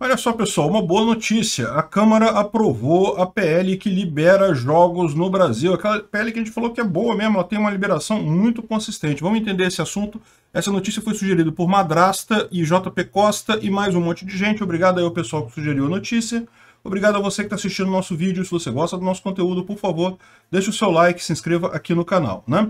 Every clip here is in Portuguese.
Olha só, pessoal, uma boa notícia. A Câmara aprovou a PL que libera jogos no Brasil. Aquela PL que a gente falou que é boa mesmo, ela tem uma liberação muito consistente. Vamos entender esse assunto. Essa notícia foi sugerida por Madrasta e JP Costa e mais um monte de gente. Obrigado aí ao pessoal que sugeriu a notícia. Obrigado a você que está assistindo o nosso vídeo. Se você gosta do nosso conteúdo, por favor, deixe o seu like, se inscreva aqui no canal, né?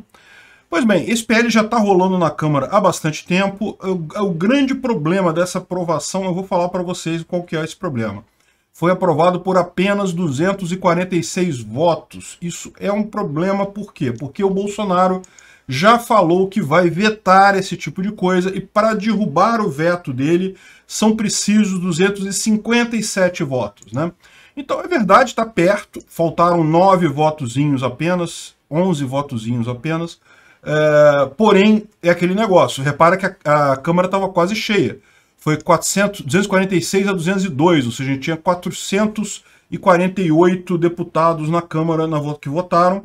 Pois bem, esse PL já está rolando na Câmara há bastante tempo. É o, é o grande problema dessa aprovação, eu vou falar para vocês qual que é esse problema. Foi aprovado por apenas 246 votos. Isso é um problema por quê? Porque o Bolsonaro já falou que vai vetar esse tipo de coisa e para derrubar o veto dele são precisos 257 votos, né? Então é verdade, está perto, faltaram nove votozinhos apenas, 11 votozinhos apenas, é, porém, é aquele negócio. Repara que a, a Câmara estava quase cheia. Foi 400, 246 a 202, ou seja, a gente tinha 448 deputados na Câmara na, que votaram,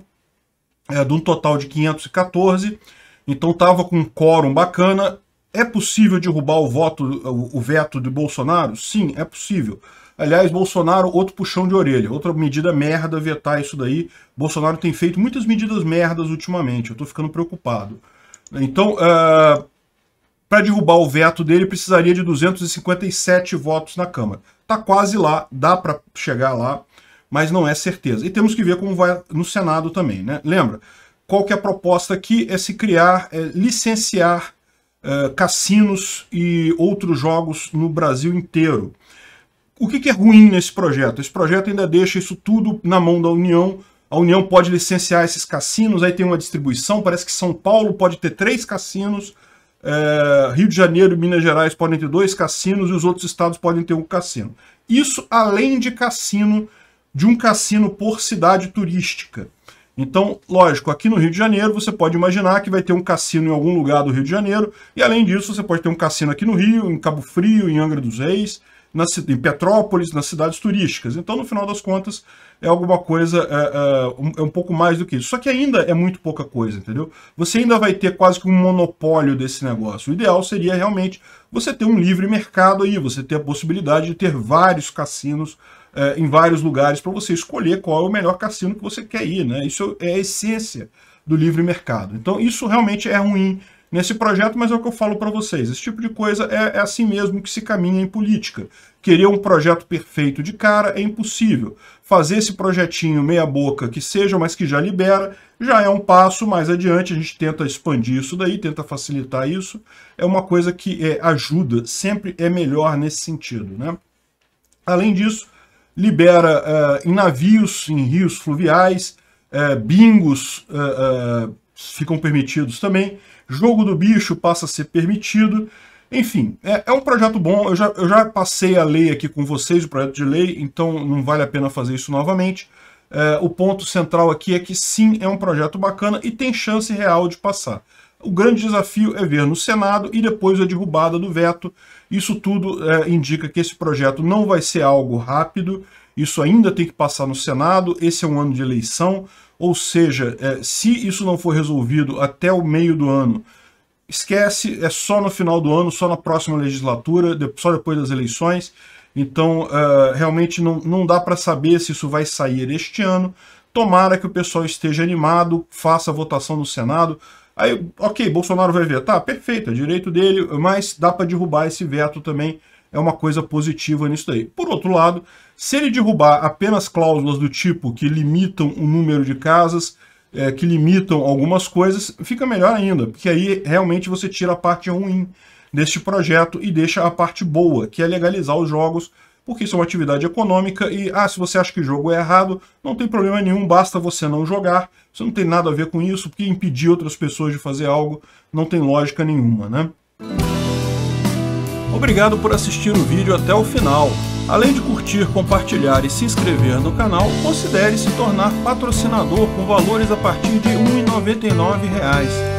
é, de um total de 514. Então estava com um quórum bacana. É possível derrubar o, voto, o veto de Bolsonaro? Sim, é possível. Aliás, Bolsonaro, outro puxão de orelha, outra medida merda vetar isso daí. Bolsonaro tem feito muitas medidas merdas ultimamente, eu tô ficando preocupado. Então, uh, ah, para derrubar o veto dele, precisaria de 257 votos na Câmara. Tá quase lá, dá para chegar lá, mas não é certeza. E temos que ver como vai no Senado também, né? Lembra, qual que é a proposta aqui? É se criar, é licenciar eh, cassinos e outros jogos no Brasil inteiro. O que, que é ruim nesse projeto? Esse projeto ainda deixa isso tudo na mão da União. A União pode licenciar esses cassinos, aí tem uma distribuição, parece que São Paulo pode ter três cassinos, é, Rio de Janeiro e Minas Gerais podem ter dois cassinos e os outros estados podem ter um cassino. Isso além de cassino, de um cassino por cidade turística. Então, lógico, aqui no Rio de Janeiro você pode imaginar que vai ter um cassino em algum lugar do Rio de Janeiro, e além disso você pode ter um cassino aqui no Rio, em Cabo Frio, em Angra dos Reis, na, em Petrópolis, nas cidades turísticas. Então, no final das contas, é alguma coisa, é, é, um, é, um, pouco mais do que isso. Só que ainda é muito pouca coisa, entendeu? Você ainda vai ter quase que um monopólio desse negócio. O ideal seria realmente você ter um livre mercado aí, você ter a possibilidade de ter vários cassinos é, em vários lugares para você escolher qual é o melhor cassino que você quer ir. Né? Isso é a essência do livre mercado. Então isso realmente é ruim nesse projeto, mas é o que eu falo para vocês. Esse tipo de coisa é, é, assim mesmo que se caminha em política. Querer um projeto perfeito de cara é impossível. Fazer esse projetinho meia boca que seja, mas que já libera, já é um passo mais adiante. A gente tenta expandir isso daí, tenta facilitar isso. É uma coisa que é, ajuda, sempre é melhor nesse sentido. Né? Além disso, libera uh, em navios, em rios fluviais, uh, bingos uh, ficam permitidos também, jogo do bicho passa a ser permitido, enfim, é, é um projeto bom, eu já, eu já, passei a lei aqui com vocês, o projeto de lei, então não vale a pena fazer isso novamente. o ponto central aqui é que sim, é um projeto bacana e tem chance real de passar. O grande desafio é ver no Senado e depois a derrubada do veto. Isso tudo é, indica que esse projeto não vai ser algo rápido, isso ainda tem que passar no Senado, esse é um ano de eleição, ou seja, é, se isso não for resolvido até o meio do ano, esquece, é só no final do ano, só na próxima legislatura, só depois das eleições. Então, uh, realmente não, não dá para saber se isso vai sair este ano. Tomara que o pessoal esteja animado, faça a votação no Senado. Aí, ok, Bolsonaro vai tá, perfeito, é direito dele, mas dá para derrubar esse veto também, é uma coisa positiva nisso daí. Por outro lado, se ele derrubar apenas cláusulas do tipo que limitam o número de casas, é, que limitam algumas coisas, fica melhor ainda, porque aí realmente você tira a parte ruim deste projeto e deixa a parte boa, que é legalizar os jogos porque isso é uma atividade econômica e, ah, se você acha que o jogo é errado, não tem problema nenhum, basta você não jogar, você não tem nada a ver com isso, porque impedir outras pessoas de fazer algo não tem lógica nenhuma, né? Obrigado por assistir o vídeo até o final. Além de curtir, compartilhar e se inscrever no canal, considere se tornar patrocinador com valores a partir de R$ 1,99